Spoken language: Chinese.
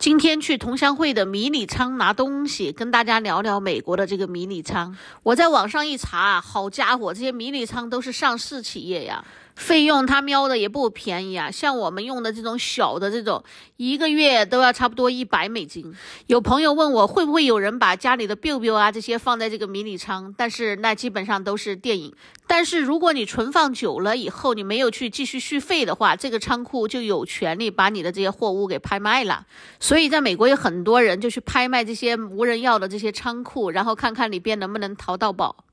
今天去同乡会的迷你仓拿东西，跟大家聊聊美国的这个迷你仓。我在网上一查，好家伙，这些迷你仓都是上市企业呀。费用他喵的也不便宜啊，像我们用的这种小的这种，一个月都要差不多一百美金。有朋友问我会不会有人把家里的 biu biu 啊这些放在这个迷你仓，但是那基本上都是电影。但是如果你存放久了以后，你没有去继续续费的话，这个仓库就有权利把你的这些货物给拍卖了。所以在美国有很多人就去拍卖这些无人要的这些仓库，然后看看里边能不能淘到宝。